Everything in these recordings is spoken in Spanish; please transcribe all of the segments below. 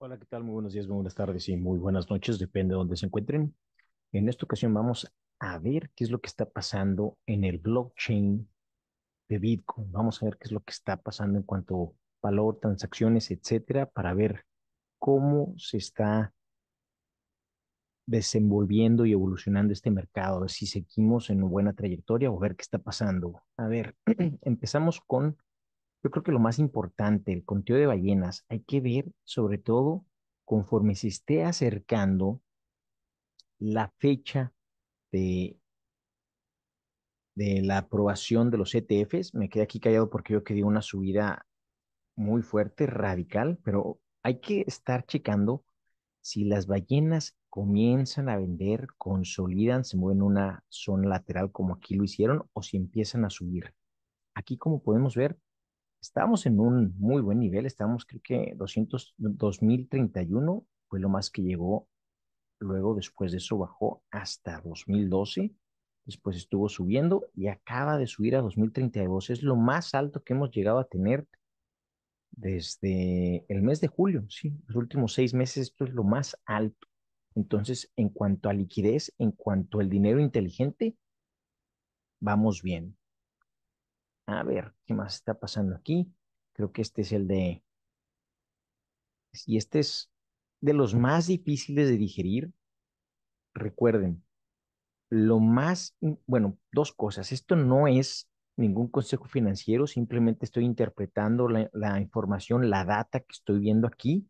Hola, ¿qué tal? Muy buenos días, muy buenas tardes y muy buenas noches, depende de dónde se encuentren. En esta ocasión vamos a ver qué es lo que está pasando en el blockchain de Bitcoin. Vamos a ver qué es lo que está pasando en cuanto a valor, transacciones, etcétera, para ver cómo se está desenvolviendo y evolucionando este mercado, si seguimos en una buena trayectoria o ver qué está pasando. A ver, empezamos con yo creo que lo más importante, el conteo de ballenas, hay que ver sobre todo conforme se esté acercando la fecha de, de la aprobación de los ETFs. Me quedé aquí callado porque yo que dio una subida muy fuerte, radical, pero hay que estar checando si las ballenas comienzan a vender, consolidan, se mueven una zona lateral como aquí lo hicieron o si empiezan a subir. Aquí como podemos ver, Estamos en un muy buen nivel, Estamos, creo que 200, 2031 fue lo más que llegó. Luego después de eso bajó hasta 2012, después estuvo subiendo y acaba de subir a 2032. Es lo más alto que hemos llegado a tener desde el mes de julio, sí, los últimos seis meses esto es lo más alto. Entonces, en cuanto a liquidez, en cuanto al dinero inteligente, vamos bien. A ver, ¿qué más está pasando aquí? Creo que este es el de... Y este es de los más difíciles de digerir. Recuerden, lo más, mm, bueno, dos cosas. Esto no es ningún consejo financiero, simplemente estoy interpretando la, información, la data que estoy viendo aquí.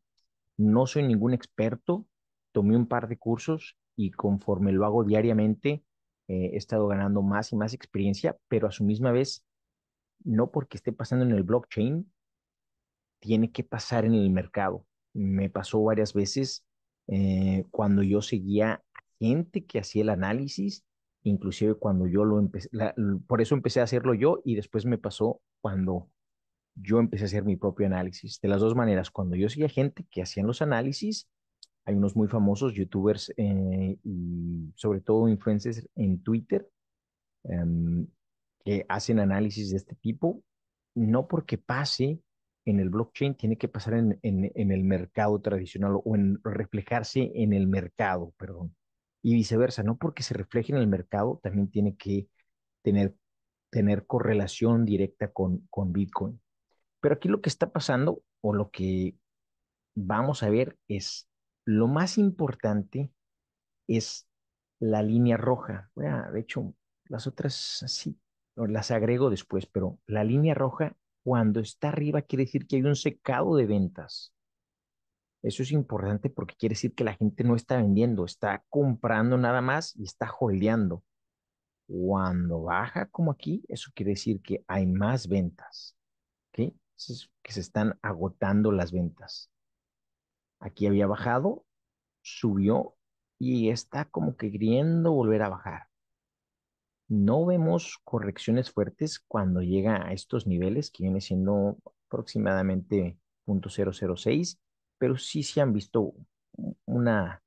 No soy ningún experto, tomé un par de cursos y conforme lo hago diariamente, eh, he estado ganando más y más experiencia, pero a su misma vez no porque esté pasando en el blockchain, tiene que pasar en el mercado. Me pasó varias veces eh, cuando yo seguía gente que hacía el análisis, inclusive cuando yo lo empecé, por eso empecé a hacerlo yo y después me pasó cuando yo empecé a hacer mi propio análisis. De las dos maneras, cuando yo seguía gente que hacían los análisis, hay unos muy famosos youtubers eh, y sobre todo influencers en Twitter, em, que hacen análisis de este tipo, no porque pase en el blockchain, tiene que pasar en, en, el mercado tradicional o en reflejarse en el mercado, perdón. Y viceversa, no porque se refleje en el mercado, también tiene que tener, tener correlación directa con, con Bitcoin. Pero aquí lo que está pasando o lo que vamos a ver es lo más importante es la línea roja. de hecho, las otras sí las agrego después, pero la línea roja cuando está arriba quiere decir que hay un secado de ventas. Eso es importante porque quiere decir que la gente no está vendiendo, está comprando nada más y está holdeando. Cuando baja como aquí, eso quiere decir que hay más ventas. que se están agotando las ventas. Aquí había bajado, subió y está como que queriendo volver a bajar. No vemos correcciones fuertes cuando llega a estos niveles, que viene siendo aproximadamente 0.006, pero sí se han visto una,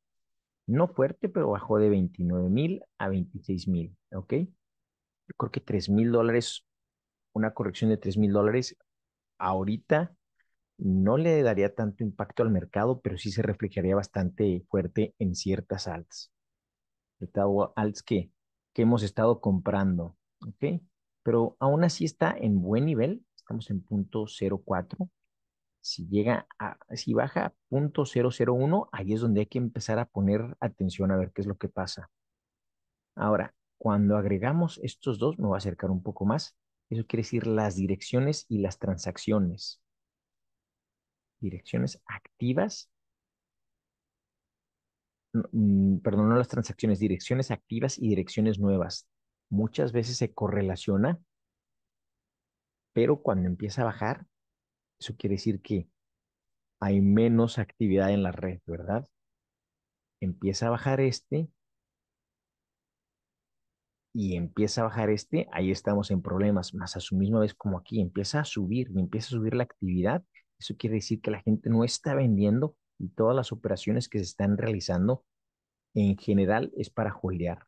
no fuerte, pero bajó de 29 mil a 26,000, mil, ¿ok? Yo creo que 3,000 mil dólares, una corrección de 3,000 mil dólares, ahorita no le daría tanto impacto al mercado, pero sí se reflejaría bastante fuerte en ciertas altas. alts que que hemos estado comprando, ¿ok? Pero aún así está en buen nivel, estamos en punto 04. Si llega a, si baja a punto 001, ahí es donde hay que empezar a poner atención a ver qué es lo que pasa. Ahora, cuando agregamos estos dos, me voy a acercar un poco más. Eso quiere decir las direcciones y las transacciones. Direcciones activas Mm, perdón, no las transacciones, direcciones activas y direcciones nuevas. Muchas veces se correlaciona, pero cuando empieza a bajar, eso quiere decir que hay menos actividad en la red, ¿verdad? Empieza a bajar este y empieza a bajar este, ahí estamos en problemas, más a su misma vez como aquí, empieza a subir y empieza a subir la actividad, eso quiere decir que la gente no está vendiendo y todas las operaciones que se están realizando en general es para holdear.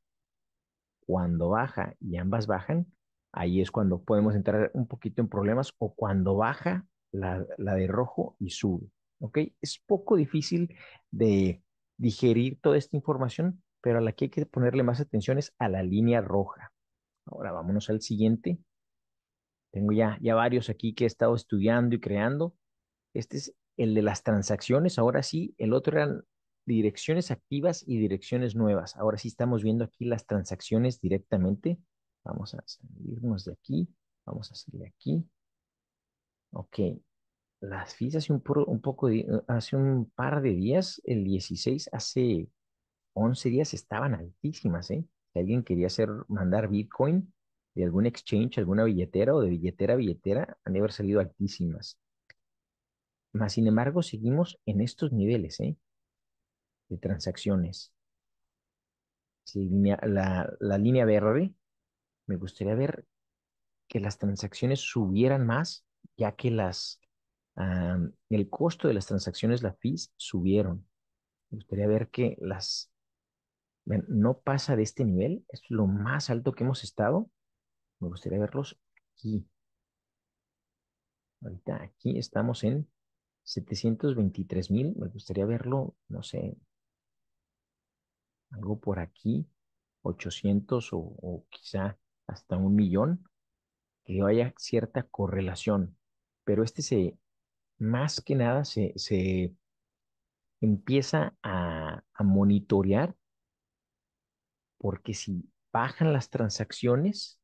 Cuando baja y ambas bajan, ahí es cuando podemos entrar un poquito en problemas o cuando baja la, de rojo y sube. ¿Ok? Es poco difícil de digerir toda esta información, pero a la que hay que ponerle más atención es a la línea roja. Ahora vámonos al siguiente. Tengo ya, ya varios aquí que he estado estudiando y creando. Este es el de las transacciones, ahora sí, el otro eran direcciones activas y direcciones nuevas. Ahora sí estamos viendo aquí las transacciones directamente. Vamos a salirnos de aquí, vamos a salir de aquí. Ok, las fichas hace un, un poco, hace un par de días, el 16, hace 11 días estaban altísimas, ¿eh? Si alguien quería hacer, mandar Bitcoin de algún exchange, alguna billetera o de billetera a billetera, han de haber salido altísimas sin embargo, seguimos en estos niveles ¿eh? de transacciones. la, línea verde, me gustaría ver que las transacciones subieran más, ya que las, ah, el costo de las transacciones, la fees, subieron. Me gustaría ver que las, no pasa de este nivel, es lo más alto que hemos estado. Me gustaría verlos aquí. Ahorita aquí estamos en 723 mil, me gustaría verlo, no sé, algo por aquí, 800 o, quizá hasta un millón, que haya cierta correlación. Pero este se, más que nada, se, empieza a, monitorear, porque si bajan las transacciones,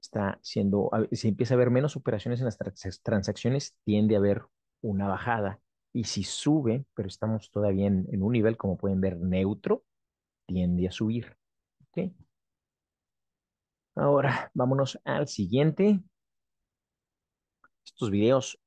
está siendo, se empieza a ver menos operaciones en las transacciones, tiende a haber una bajada. Y si sube, pero estamos todavía en, un nivel, como pueden ver, neutro, tiende a subir. Ahora, vámonos al siguiente. Estos videos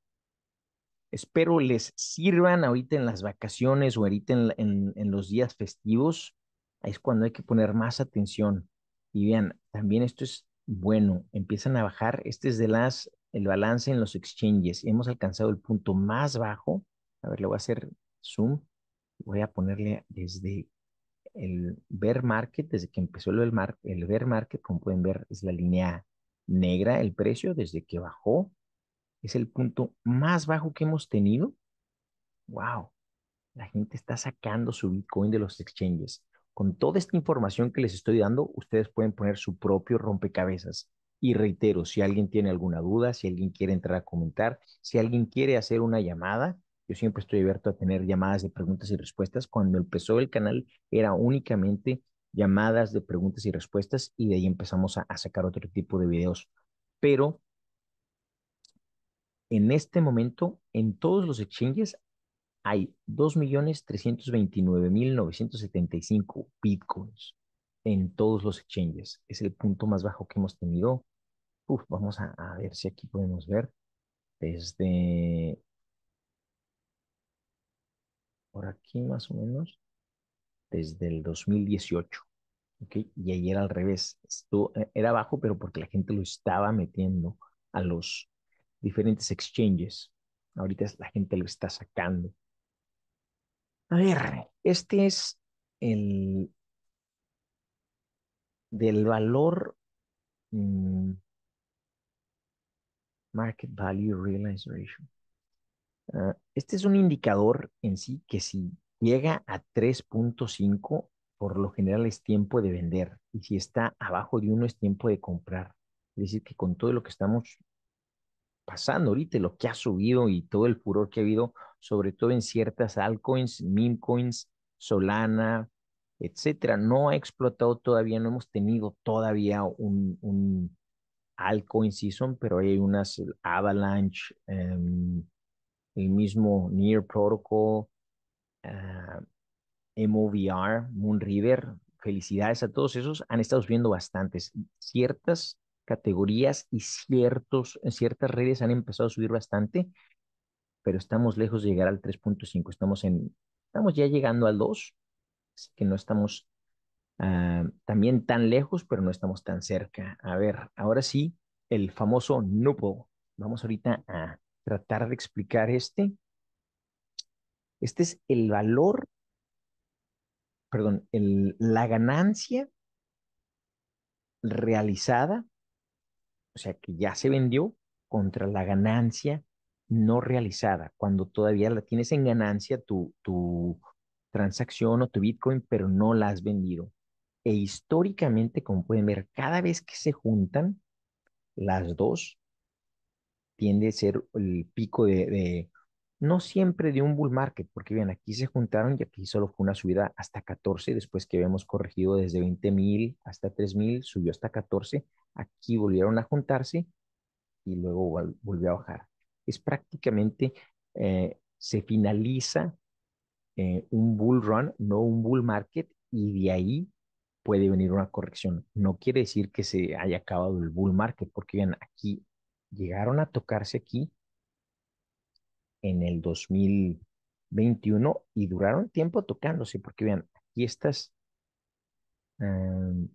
espero les sirvan ahorita en las vacaciones o ahorita en, los días festivos. es cuando hay que poner más atención. Y vean, también esto es bueno. Empiezan a bajar. Este es de las el balance en los exchanges. Hemos alcanzado el punto más bajo. A ver, le voy a hacer zoom. Voy a ponerle desde el bear market, desde que empezó el bear, el bear market, como pueden ver, es la línea negra, el precio, desde que bajó. Es el punto más bajo que hemos tenido. ¡Wow! La gente está sacando su Bitcoin de los exchanges. Con toda esta información que les estoy dando, ustedes pueden poner su propio rompecabezas. Y reitero, si alguien tiene alguna duda, si alguien quiere entrar a comentar, si alguien quiere hacer una llamada, yo siempre estoy abierto a tener llamadas de preguntas y respuestas. Cuando empezó el canal era únicamente llamadas de preguntas y respuestas y de ahí empezamos a, sacar otro tipo de videos. Pero en este momento, en todos los exchanges hay 2.329.975 bitcoins en todos los exchanges. Es el punto más bajo que hemos tenido vamos a, ver si aquí podemos ver desde por aquí más o menos, desde el 2018. ¿okay? Y ayer al revés. Esto e, era bajo, pero porque la gente lo estaba metiendo a los diferentes exchanges. Ahorita la gente lo está sacando. A ver, este es el del valor mm, Market Value Realization. Ah, este es un indicador en sí que si llega a 3.5, por lo general es tiempo de vender. Y si está abajo de uno es tiempo de comprar. Es decir, que con todo lo que estamos pasando ahorita, lo que ha subido y todo el furor que ha habido, sobre todo en ciertas altcoins, memecoins, Solana, etcétera, no ha explotado todavía, no hemos tenido todavía un al season, pero hay unas Avalanche, em, el mismo Near Protocol, ah, MOVR, Moon River. Felicidades a todos esos. Han estado subiendo bastantes. Ciertas categorías y ciertos, ciertas redes han empezado a subir bastante, pero estamos lejos de llegar al 3.5. Estamos en, estamos ya llegando al 2, que no estamos Ah, también tan lejos, pero no estamos tan cerca. A ver, ahora sí, el famoso nupo. Vamos ahorita a tratar de explicar este. Este es el valor, perdón, la ganancia realizada, o sea, que ya se vendió, contra la ganancia no realizada, cuando todavía la tienes en ganancia tu, tu transacción o tu Bitcoin, pero no la has vendido. E históricamente, como pueden ver, cada vez que se juntan las dos, tiende a ser el pico de, no siempre de un bull market, porque bien, aquí se juntaron y aquí solo fue una subida hasta 14, después que habíamos corregido desde 20.000 mil hasta 3000 mil, subió hasta 14, aquí volvieron a juntarse y luego volvió a bajar. Es prácticamente, eh, se finaliza eh, un bull run, no un bull market, y de ahí puede venir una corrección. No quiere decir que se haya acabado el bull market, porque vean, aquí llegaron a tocarse aquí en el 2021 y duraron tiempo tocándose, porque vean, aquí estas em,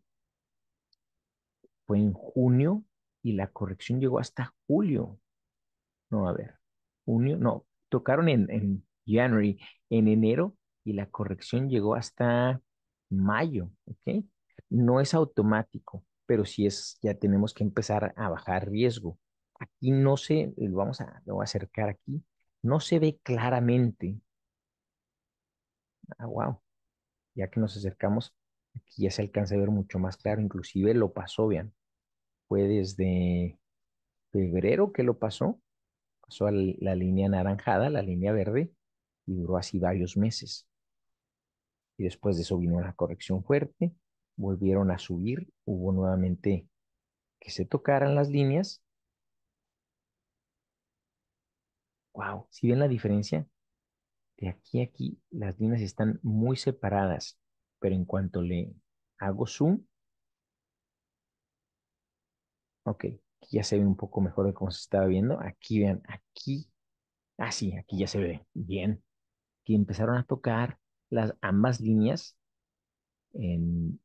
fue en junio y la corrección llegó hasta julio. No, a ver, junio, no, tocaron en January, en enero y la corrección llegó hasta mayo, ¿ok? No es automático, pero sí es, ya tenemos que empezar a bajar riesgo. Aquí no se, lo vamos a, a acercar aquí, no se ve claramente. Ah, wow. Ya que nos acercamos, aquí ya se alcanza a ver mucho más claro, inclusive lo pasó, vean. Fue desde febrero que lo pasó, pasó a la línea anaranjada, la línea verde, y duró así varios meses y después de eso vino una corrección fuerte, volvieron a subir, hubo nuevamente que se tocaran las líneas. Wow, si ¿sí ven la diferencia, de aquí a aquí las líneas están muy separadas, pero en cuanto le hago zoom, ok, aquí ya se ve un poco mejor de cómo se estaba viendo. Aquí vean, aquí, Ah, sí. aquí ya se ve bien. que empezaron a tocar, las ambas líneas en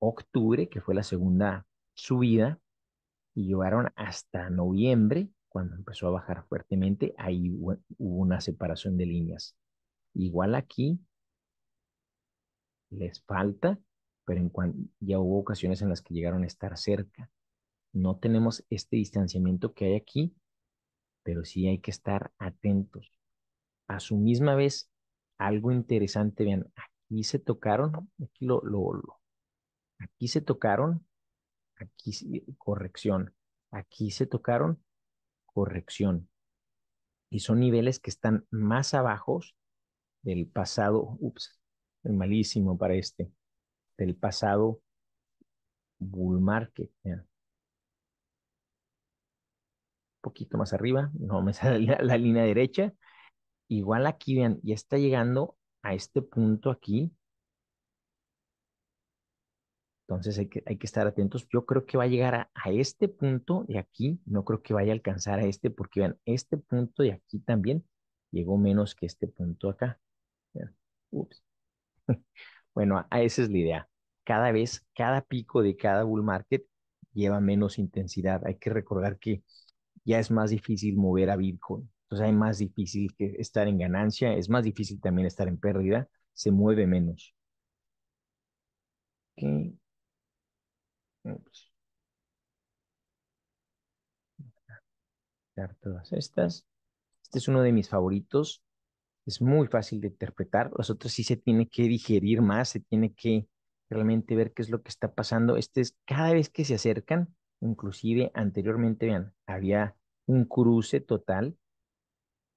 octubre, que fue la segunda subida, y llevaron hasta noviembre, cuando empezó a bajar fuertemente, ahí hubo una separación de líneas. Igual aquí les falta, pero en ya hubo ocasiones en las que llegaron a estar cerca. No tenemos este distanciamiento que hay aquí, pero sí hay que estar atentos. A su misma vez, algo interesante, vean, aquí se tocaron, aquí lo, aquí se tocaron, aquí corrección, aquí se tocaron, corrección. Y son niveles que están más abajo del pasado, ups, malísimo para este, del pasado bull market. Vean. Un poquito más arriba, no me sale la línea derecha, Igual aquí, vean, ya está llegando a este punto aquí. Entonces hay que, estar atentos. Yo creo que va a llegar a, este punto de aquí. No creo que vaya a alcanzar a este porque, vean, este punto de aquí también llegó menos que este punto acá. Ups. bueno, a, esa es la idea. Cada vez, cada pico de cada bull market lleva menos intensidad. Hay que recordar que ya es más difícil mover a Bitcoin. Entonces hay más difícil que estar en ganancia, es más difícil también estar en pérdida, se mueve menos. Pues. todas estas. Este es uno de mis favoritos. Es muy fácil de interpretar. Los otros sí se tiene que digerir más, se tiene que realmente ver qué es lo que está pasando. Este es cada vez que se acercan, inclusive anteriormente, vean, había un cruce total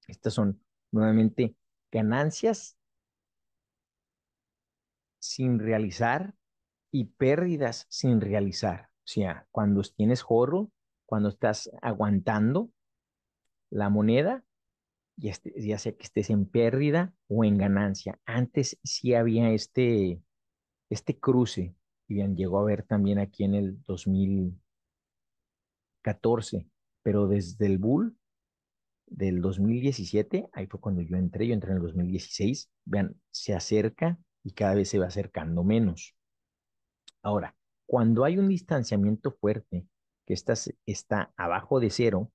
estas son nuevamente ganancias sin realizar y pérdidas sin realizar. O sea, cuando tienes jorro, cuando estás aguantando la moneda, ya, este, sea que estés en pérdida o en ganancia. Antes sí había este, este cruce, y bien, llegó a ver también aquí en el 2014, pero desde el bull del 2017, ahí fue cuando yo entré, yo entré en el 2016, vean, se acerca y cada vez se va acercando menos. Ahora, cuando hay un distanciamiento fuerte, que está, está abajo de cero,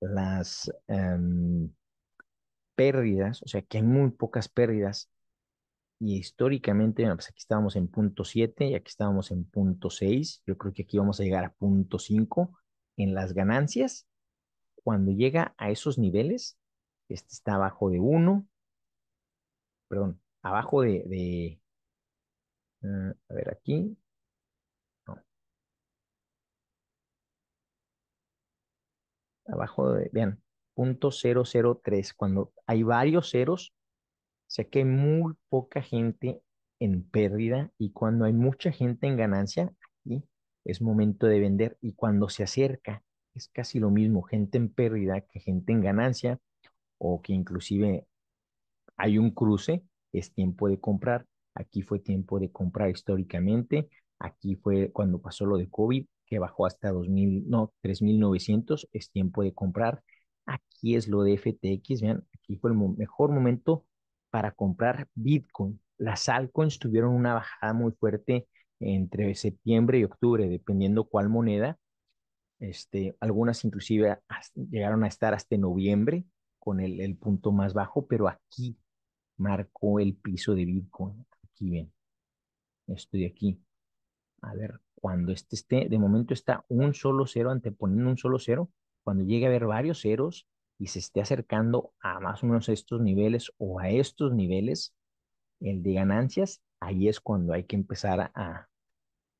las em, pérdidas, o sea que hay muy pocas pérdidas, y históricamente, pues aquí estábamos en punto 7 y aquí estábamos en punto 6, yo creo que aquí vamos a llegar a punto 5 en las ganancias cuando llega a esos niveles, este está abajo de 1, perdón, abajo de, ah, a ver aquí, abajo de, vean, punto 003, cuando hay varios ceros, o sea que hay muy poca gente en pérdida y cuando hay mucha gente en ganancia, aquí es momento de vender y cuando se acerca es casi lo mismo, gente en pérdida que gente en ganancia o que inclusive hay un cruce, es tiempo de comprar, aquí fue tiempo de comprar históricamente, aquí fue cuando pasó lo de COVID, que bajó hasta 2.000, no, 3.900, es tiempo de comprar, aquí es lo de FTX, vean, aquí fue el mejor momento para comprar Bitcoin. Las altcoins tuvieron una bajada muy fuerte entre septiembre y octubre, dependiendo cuál moneda, este, algunas inclusive llegaron a estar hasta noviembre con el, punto más bajo, pero aquí marcó el piso de Bitcoin. Aquí ven, esto aquí. A ver, cuando este esté, de momento está un solo cero, anteponiendo un solo cero, cuando llegue a haber varios ceros y se esté acercando a más o menos estos niveles o a estos niveles, el de ganancias, ahí es cuando hay que empezar a,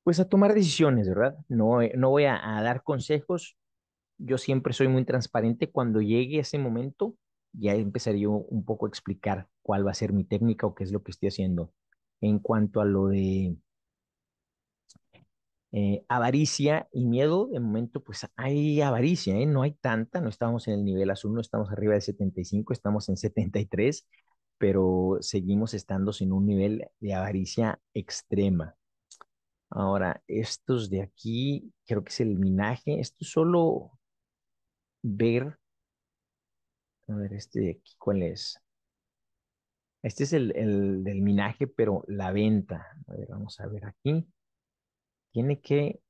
pues a tomar decisiones, ¿verdad? No, eh, no voy a, dar consejos. Yo siempre soy muy transparente. Cuando llegue ese momento, ya empezaré yo un poco a explicar cuál va a ser mi técnica o qué es lo que estoy haciendo. En cuanto a lo de eh, avaricia y miedo, de momento pues hay avaricia, ¿eh? no hay tanta, no estamos en el nivel azul, no estamos arriba de 75, estamos en 73, pero seguimos estando sin un nivel de avaricia extrema. Ahora, estos de aquí, creo que es el minaje. Esto es solo ver. A ver, este de aquí, ¿cuál es? Este es el, el del minaje, pero la venta. A ver, vamos a ver aquí. Tiene que,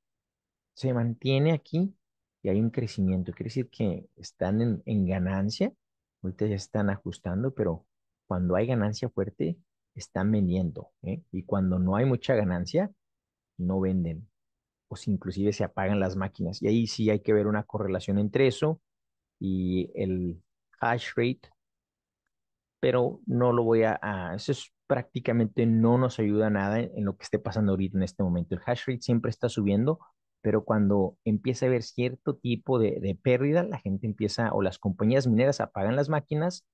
se mantiene aquí y hay un crecimiento. Quiere decir que están en, ganancia. Ahorita ya están ajustando, pero cuando hay ganancia fuerte, están vendiendo. ¿eh? Y cuando no hay mucha ganancia, no venden o si inclusive se apagan las máquinas. Y ahí sí hay que ver una correlación entre eso y el hash rate, pero no lo voy a... eso es, prácticamente no nos ayuda nada en, lo que esté pasando ahorita en este momento. El hash rate siempre está subiendo, pero cuando empieza a haber cierto tipo de, de, pérdida, la gente empieza o las compañías mineras apagan las máquinas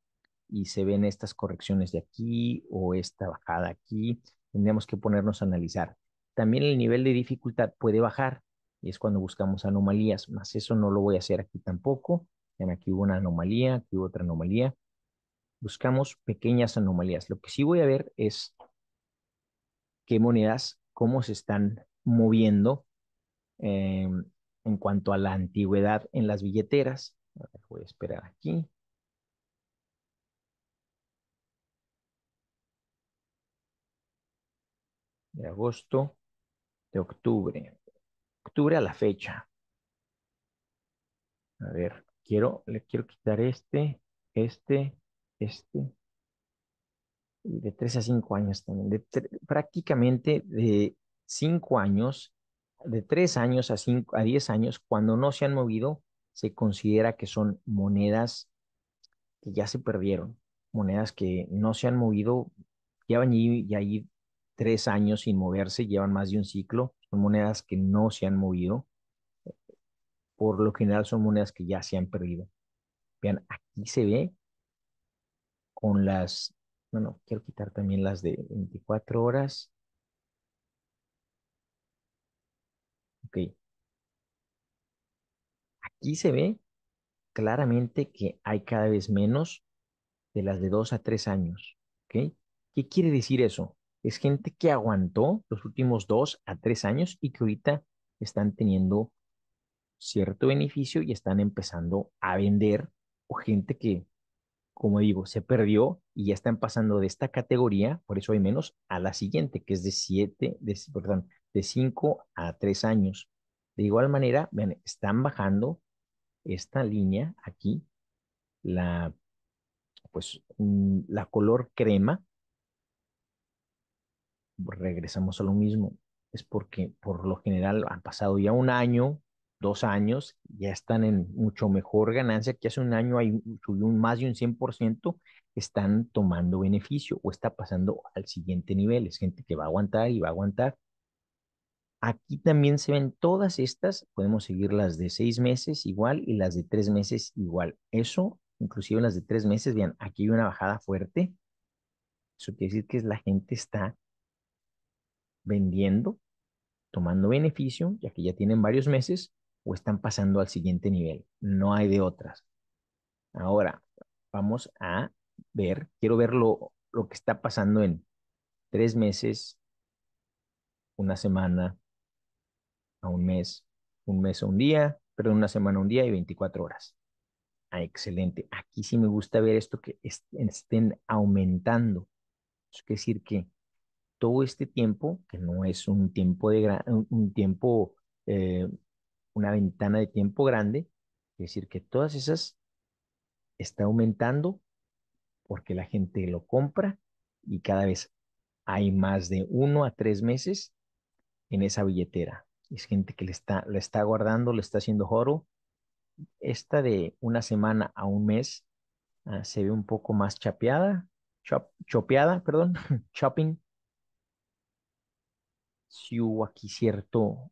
y se ven estas correcciones de aquí o esta bajada aquí. Tendríamos que ponernos a analizar también el nivel de dificultad puede bajar y es cuando buscamos anomalías, más eso no lo voy a hacer aquí tampoco. aquí hubo una anomalía, aquí hubo otra anomalía. Buscamos pequeñas anomalías. Lo que sí voy a ver es qué monedas, cómo se están moviendo em, en cuanto a la antigüedad en las billeteras. voy a esperar aquí. De agosto de octubre. Octubre a la fecha. A ver, quiero, le quiero quitar este, este, este. Y de tres a cinco años también. prácticamente de cinco años, de tres años a, cinco, a diez años, cuando no se han movido, se considera que son monedas que ya se perdieron, monedas que no se han movido, ya van y ahí tres años sin moverse, llevan más de un ciclo, son monedas que no se han movido, por lo general son monedas que ya se han perdido. Vean, aquí se ve con las, bueno, quiero quitar también las de 24 horas. Ok. Aquí se ve claramente que hay cada vez menos de las de dos a tres años. ¿Qué quiere decir eso? es gente que aguantó los últimos dos a tres años y que ahorita están teniendo cierto beneficio y están empezando a vender o gente que, como digo, se perdió y ya están pasando de esta categoría, por eso hay menos, a la siguiente, que es de siete, de, perdón, de a tres años. De igual manera, vean, están bajando esta línea aquí, la, pues, la color crema, regresamos a lo mismo, es porque por lo general han pasado ya un año, dos años, ya están en mucho mejor ganancia que hace un año, hay, subió un, más de un 100%, están tomando beneficio o está pasando al siguiente nivel, es gente que va a aguantar y va a aguantar. Aquí también se ven todas estas, podemos seguir las de seis meses igual y las de tres meses igual. Eso, inclusive las de tres meses, vean, aquí hay una bajada fuerte. Eso quiere decir que la gente está vendiendo, tomando beneficio, ya que ya tienen varios meses, o están pasando al siguiente nivel. No hay de otras. Ahora, vamos a ver, quiero ver lo, que está pasando en tres meses, una semana, a un mes, un mes a un día, perdón, una semana un día y 24 horas. Ah, excelente. Aquí sí me gusta ver esto que estén aumentando. Es decir que todo este tiempo, que no es un tiempo de gran, un tiempo, eh, una ventana de tiempo grande, es decir, que todas esas está aumentando porque la gente lo compra y cada vez hay más de uno a tres meses en esa billetera. Es gente que le está, le está guardando, le está haciendo joro. Esta de una semana a un mes ah, se ve un poco más chapeada, chopeada, perdón, shopping, si hubo aquí cierto,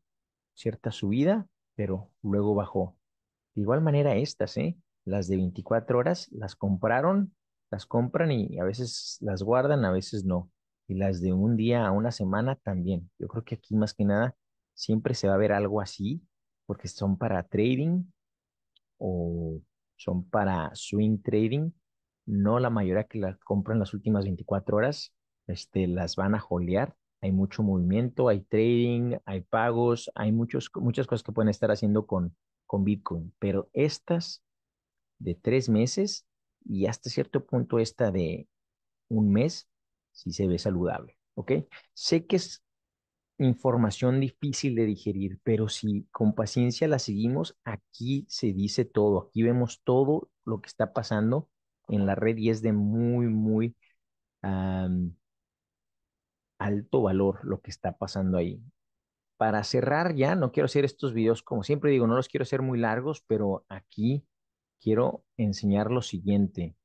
cierta subida, pero luego bajó. De igual manera estas, ¿eh? Las de 24 horas las compraron, las compran y a veces las guardan, a veces no. Y las de un día a una semana también. Yo creo que aquí más que nada siempre se va a ver algo así, porque son para trading o son para swing trading. No la mayoría que las compran las últimas 24 horas, este, las van a jolear hay mucho movimiento, hay trading, hay pagos, hay muchos, muchas cosas que pueden estar haciendo con, con Bitcoin, pero estas de tres meses y hasta cierto punto esta de un mes, sí se ve saludable, ¿ok? Sé que es información difícil de digerir, pero si con paciencia la seguimos, aquí se dice todo, aquí vemos todo lo que está pasando en la red y es de muy, muy alto valor lo que está pasando ahí. Para cerrar ya, no quiero hacer estos videos, como siempre digo, no los quiero hacer muy largos, pero aquí quiero enseñar lo siguiente.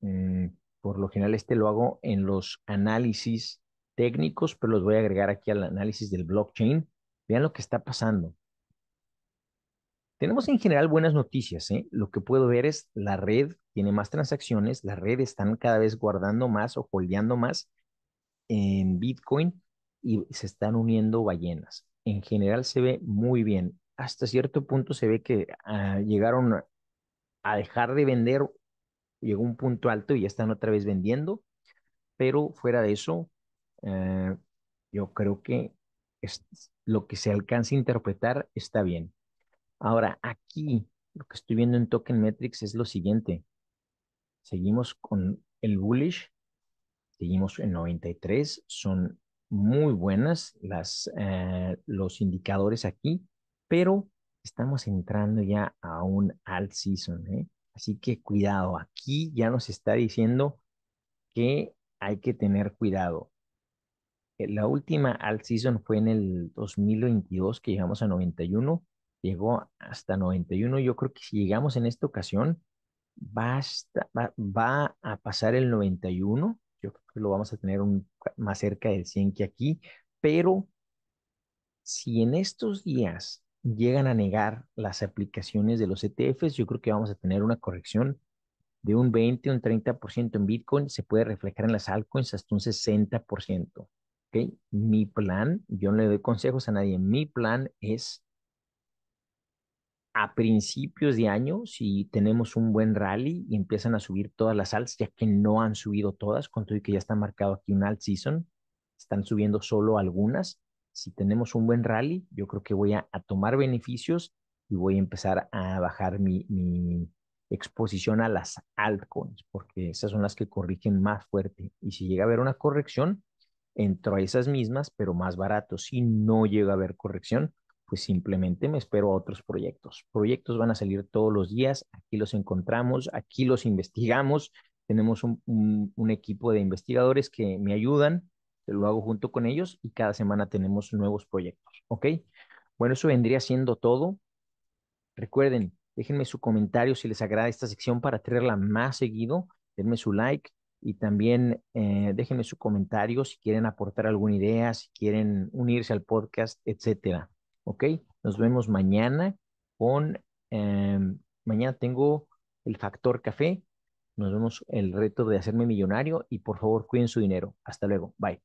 Mm, por lo general este lo hago en los análisis técnicos, pero los voy a agregar aquí al análisis del blockchain. Vean lo que está pasando. Tenemos en general buenas noticias. ¿eh? Lo que puedo ver es la red tiene más transacciones, la red están cada vez guardando más o holdeando más en Bitcoin y se están uniendo ballenas. En general se ve muy bien. Hasta cierto punto se ve que ah, llegaron a dejar de vender, llegó un punto alto y ya están otra vez vendiendo, pero fuera de eso, eh, yo creo que lo que se alcanza a interpretar está bien. Ahora, aquí lo que estoy viendo en Token Metrics es lo siguiente. Seguimos con el bullish seguimos en 93, son muy buenas las, eh, los indicadores aquí, pero estamos entrando ya a un alt season, ¿eh? Así que cuidado, aquí ya nos está diciendo que hay que tener cuidado. Eh, la última alt season fue en el 2022 que llegamos a 91, llegó hasta 91. Yo creo que si llegamos en esta ocasión, va va, va a pasar el 91 yo creo que lo vamos a tener más cerca del 100 que aquí, pero si en estos días llegan a negar las aplicaciones de los ETFs, yo creo que vamos a tener una corrección de un 20, un 30% en Bitcoin, se puede reflejar en las altcoins hasta un 60%. ¿okay? Mi plan, yo no le doy consejos a nadie, mi plan es a principios de año, si tenemos un buen rally y empiezan a subir todas las alts, ya que no han subido todas, con todo y que ya está marcado aquí un alt season, están subiendo solo algunas. Si tenemos un buen rally, yo creo que voy a, tomar beneficios y voy a empezar a bajar mi, mi exposición a las altcoins, porque esas son las que corrigen más fuerte. Y si llega a haber una corrección, entro a esas mismas, pero más barato. Si no llega a haber corrección, pues simplemente me espero a otros proyectos. Proyectos van a salir todos los días, aquí los encontramos, aquí los investigamos, tenemos un, equipo de investigadores que me ayudan, lo hago junto con ellos y cada semana tenemos nuevos proyectos, ¿ok? Bueno, eso vendría siendo todo. Recuerden, déjenme su comentario si les agrada esta sección para traerla más seguido, denme su like y también eh, déjenme su comentario si quieren aportar alguna idea, si quieren unirse al podcast, etcétera. ¿ok? Nos vemos mañana con, em, mañana tengo el factor café, nos vemos el reto de hacerme millonario y por favor cuiden su dinero. Hasta luego, bye.